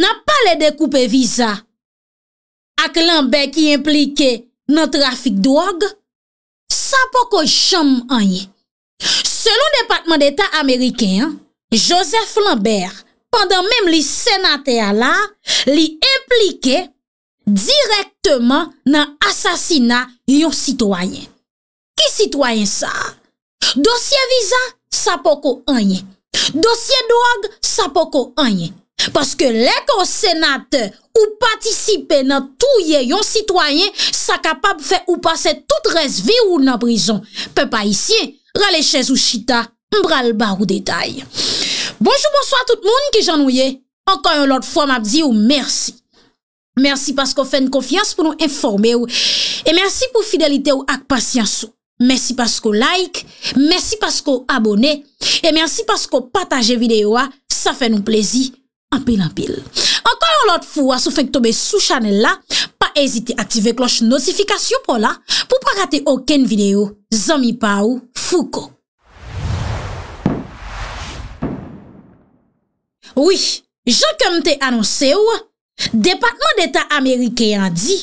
nan pa le dekoupe viza ak lanbe ki implike nan trafik doag, sa poko chanm anye. Selon Departement d'Etat Ameriken, Joseph Lambert, pandan menm li senatea la, li implike direktman nan asasina yon sitwanyen. Ki sitwanyen sa? Dosye viza, sa poko anye. Dosye doag, sa poko anye. Paske lek ou senate ou patisipe nan touye yon sitwayen sa kapap fe ou pase tout resvi ou nan brison. Pe pa isye, rale chez ou chita, mbral bar ou detay. Bonjou, bonsoy a tout moun ki jan ou ye. Ankan yon lot fwa map di ou mersi. Mersi paske ou fe n konfians pou nou informe ou. E mersi pou fidelite ou ak pasyans ou. Mersi paske ou like. Mersi paske ou abone. E mersi paske ou pataje videyo a. Sa fe nou plezi. Anpil, anpil. Ankoy yo lot fwa sou feng tobe sou chanel la, pa ezite aktive kloche notifikasyon pou la pou pa rate oken video zanmi pa ou fuko. Oui, jo kem te anonse ou, Departement d'Etat Amerike a di,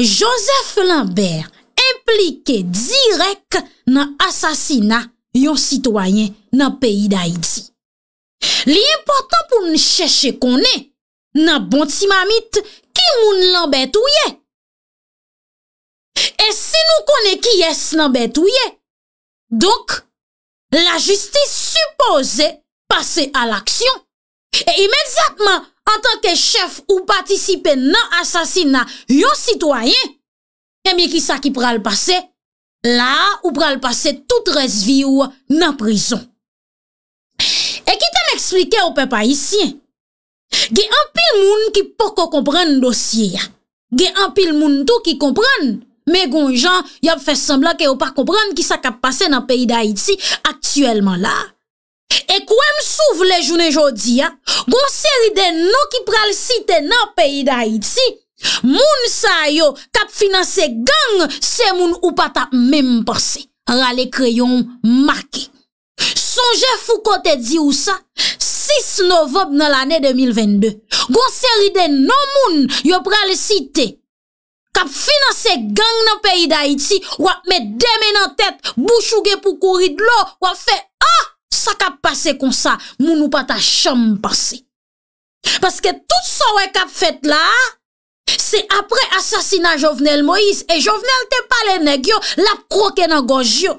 Joseph Lambert implike direk nan asasina yon sitwayen nan peyi da Haiti. Li important pou nou chèche konè nan bonti mamit ki moun nan bèt ou ye. E se nou konè ki yes nan bèt ou ye, donk la jistise suppose pase al aksyon e imedzatman an tanke chèf ou patisipe nan asasina yon sitwayen, kemye ki sa ki pral pase la ou pral pase tout resvi ou nan prison. Flike ou pe pa isyen. Ge an pil moun ki poko kompren dosye ya. Ge an pil moun tou ki kompren. Me goun jan, yon fe sembla ke ou pa kompren ki sa kap pase nan peyi da iti aktuelman la. E kouem sou vle jounen jodi ya. Gon seri den nou ki pral site nan peyi da iti. Moun sa yo kap finanse gang se moun ou pata mem pase. Rale kreyon marke. Sonje fou kote di ou sa, 6 Novob nan l ane 2022, gwa seri den nan moun yo pral si te, kap finanse gang nan peyi da iti, wap met demen nan tet, bouchouge pou kouri dlo, wap fe, ah, sa kap pase kon sa, moun ou pa ta chanm pase. Paske tout sa wè kap fet la, se apre asasina Jovenel Moïse, e Jovenel te pale negyo, lap kroke nan gwojyo.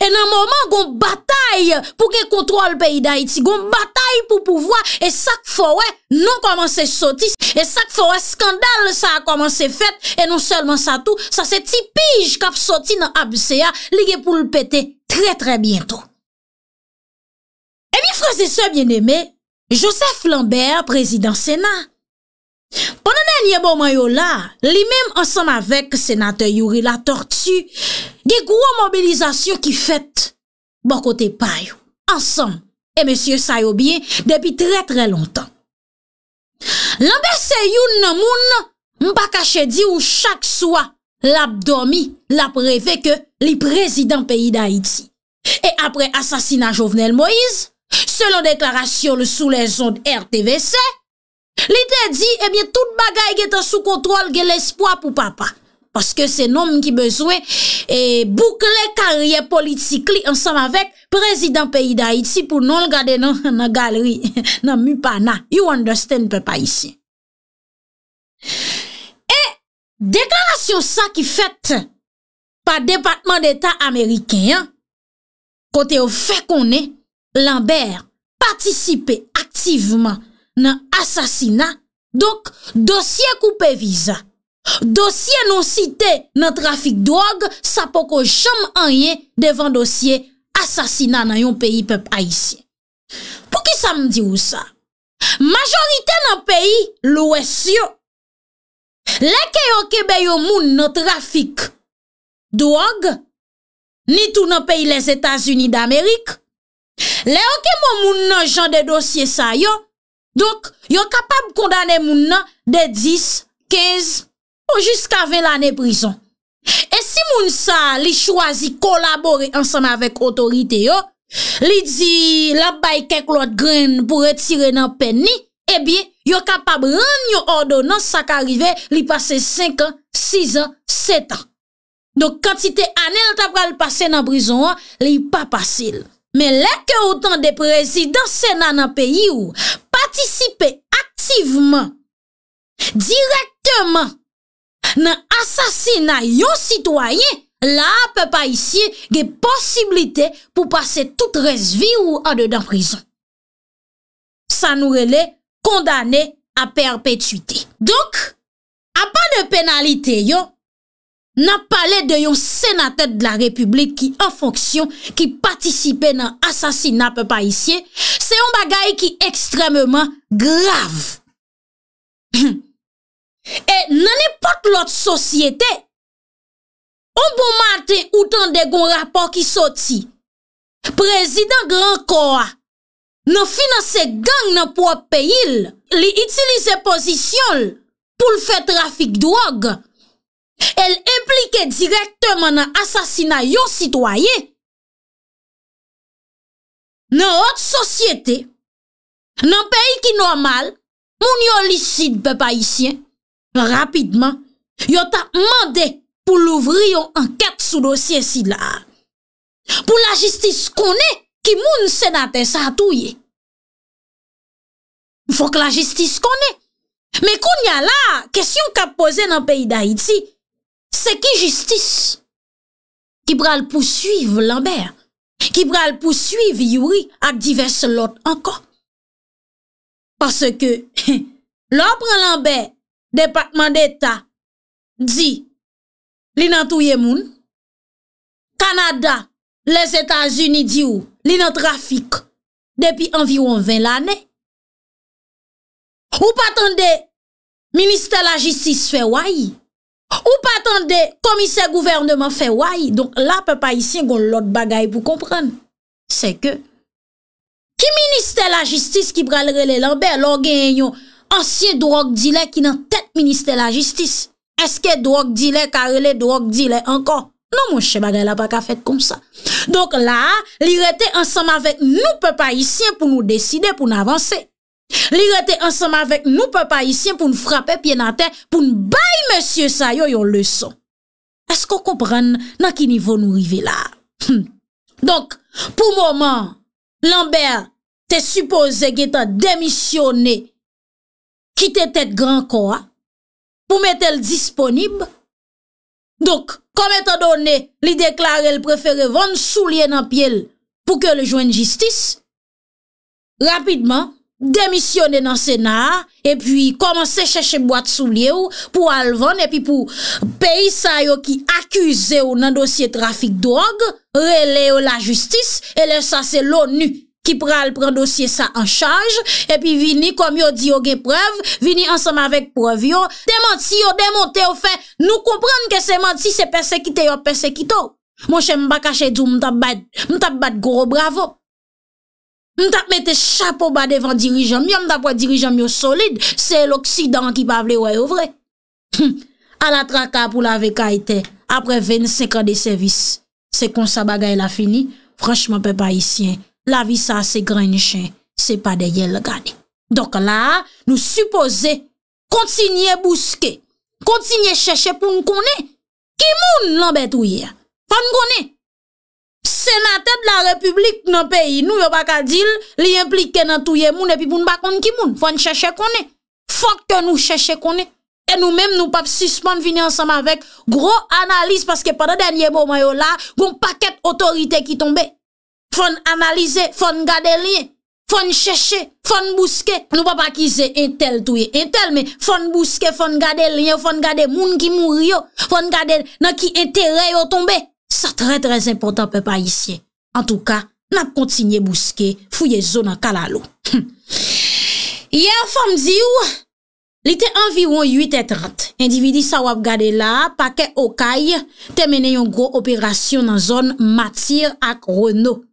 E nan mouman goun batay pou ke kontrol peyi da iti, goun batay pou pouvoi, e sak fowe non komanse soti, e sak fowe skandal sa a komanse fet, e nou selman sa tou, sa se tipij kap soti nan abseya, li ge pou lpete tre tre bientou. E mi fraze se bieneme, Joseph Lambert, prezident Sena. Mwenye bon mwen yo la, li menm ansanm avek senatè yuri la tortù, ge gwo mobilizasyon ki fèt bon kote payo, ansanm, e mèsyè sa yo bie, debi trè trè lontan. Lan bè se youn nan moun, mba kachè di ou chak swa, lap domi, lap revè ke li prezidant peyi da Iti. E apre asasina Jovenel Moïse, selon deklarasyon le soulezon de RTVC, Li te di, ebyen, eh tout bagay ge ta sou kontrol ge l'espoi pou papa. Paske se nom ki bezwe e boukle karye politikli ansam avek prezident peyi da iti pou non l'gade nan galeri, nan mupana. You understand pe pa isi. E, deklarasyon sa ki fet pa Departement d'Etat Amerikien, kote ou fe konen, Lambert patisipe aktiveman nan asasina. Donk, dosye koupe viza. Dosye nan site nan trafik doag, sa poko chom anye devan dosye asasina nan yon peyi pepe aisyen. Pou ki sa m di ou sa? Majorite nan peyi, lou esyo. Le ke yo kebe yo moun nan trafik doag, ni tou nan peyi les Etats-Unis d'Amerik, le yo ke mo moun nan jan de dosye sa yo, Dok, yo kapab kondane moun nan de 10, 15 ou jiska 20 ane prizon. E si moun sa li chwazi kolabore ansan avèk otorite yo, li di la bay kek lot gren pou retire nan peni, ebyen, eh yo kapab ranyo ordo nan sa ka rive li pase 5 ane, 6 ane, 7 ane. Dok, kantite ane la tabra li pase nan prizon ane, li pa pasil. Men lè ke ou tan de prezidansè nan an peyi ou, Patisipe aktiveman, direktman nan asasina yon sitwayen, la pe pa isye gen posibilite pou pase tout resvi ou an de dan prizon. San nou rele kondane a perpetuite. Donk, a pa de penalite yon. nan pale de yon senatèd de la republik ki an fonksyon ki patisipe nan asasina pe pa isye, se yon bagay ki ekstremèman grav. E nan epote lot sosyete, an pou bon mate outan de goun rapor ki soti, prezident Grancoa nan finanse gang nan pou ap peyil, li itilize posisyon pou l fè trafik drog, El implike direkte man an asasina yon sitwaye. Nan ot sosyete, nan peyi ki normal, moun yon lisid bepa isyen. Rapidman, yon ta mande pou louvri yon anket sou dosye si la. Pou la jistis konen ki moun senate sa atouye. Fok la jistis konen. Se ki jistis ki pral pousuiv Lambert, ki pral pousuiv Yuri ak divers lot ankon. Pase ke lop pral Lambert, Depakman d'Etat, di li nan touye moun, Kanada, les Etats-Unis di ou, li nan trafik, depi anviw an 20 l'anè. Ou patande, Ministère la Justice fè wai. Ou patande komise gouverneman fe waye, donk la pe pa isyen kon lot bagay pou kompran. Se ke, ki minister la jistis ki pral rele lanbe, lor gen yon ansyen drok dile ki nan tet minister la jistis. Eske drok dile, karele drok dile ankon. Non monshe bagay la pa ka fet kon sa. Donk la, li rete ansam avek nou pe pa isyen pou nou deside pou nan avanse. Li rete ansama vek nou papayisyen pou n'frape pie nan ten, pou n'bay monsye sa yo yon leson. Esko koupran nan ki nivou nou rive la? Donk, pou mouman, Lambert te suppose ge ta demisyone kite te gran kwa, pou met el disponib. Donk, kome ta done, li deklare el prefere von sou liye nan piel pou ke le jwen jistis. Rapidman, demisyonè nan sèna, e pi komanse chèche boat sou liè ou, pou alvan, e pi pou peyi sa yo ki akuse ou nan dosye trafik drog, rele yo la justis, e le sa se l'ONU ki pral pren dosye sa an chanj, e pi vini kom yo di yo gen prev, vini ansam avèk previ yo, demanti yo, demante yo, fè nou kompran ke se manti se persekite yo persekito. Mwen chè mbakache djou mtap bat, mtap bat goro bravo. Mta mwete chapo ba devan dirijan mi, mta mwa dirijan mi yo solid, se l'Oksidan ki pa vle wè yo vre. A la traka pou la veka ite, apre 25 an de servis, se kon sa bagay la fini, franchman pe pa isyen, la vi sa se grenchen, se pa de yel gane. Dok la, nou suppose, kontinye buske, kontinye cheshe pou nkone, ki moun l'anbet ouye, fan kone. Se nan tep la republik nan peyi, nou yo baka dil li implike nan touye moun epi pou n bakon ki moun. Fon chèche konè. Fok te nou chèche konè. E nou mèm nou pap suspon vini ansama vek. Gro analise, paske pada denye mou mayo la, goun paket otorite ki tombe. Fon analise, fon gade liye. Fon chèche, fon bouske. Nou pap akize entel touye entel, men fon bouske, fon gade liye, fon gade moun ki mou ryo. Fon gade nan ki entere yo tombe. Sa trè trè impotant pe pa isye. An tou ka, nan kontinye bouske fouye zo nan kalalo. Yer fam di ou, li te anviron 8 et 30. Individi sa wap gade la, pake okay, temene yon gro operasyon nan zon Matir ak Renaud.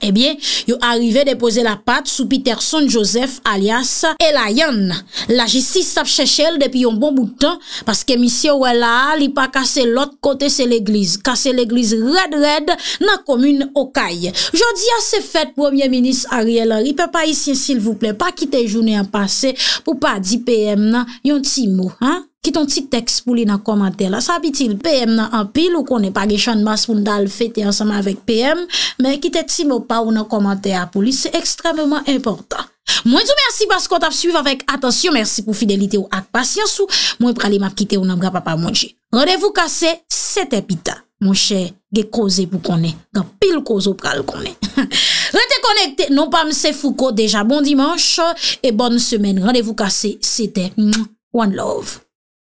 Ebyen, yo arrive depoze la pat sou Peterson Joseph alias Elayan. La jistis sa pchechel depi yon bon boutan, paske misye wè la li pa kase lot kote se l'eglize. Kase l'eglize red-red nan komune Okay. Jodi a se fet, premier-ministre Ariel, li pe pa yisin sil vouple, pa kite jouni an pase pou pa di PM nan yon timo. Kiton ti teks pou li nan komante la. Sa apitil PM nan anpil ou konen pa ge chan mas pou nan dal fete ansama vek PM. Men kitet si mou pa ou nan komante a pou li. Se ekstrememan importan. Mwen sou mersi baskot ap suyv avek. Atensyon mersi pou fidelite ou ak pasyans ou mwen pralim ap kite ou nan gra pa pa mwange. Rendevou kase, sete pita. Mwen chè, ge koze pou konen. Gan pil kozo pral konen. Rendevou kase, non pa mse fuko. Deja bon dimanche e bon semen. Rendevou kase, sete. One love.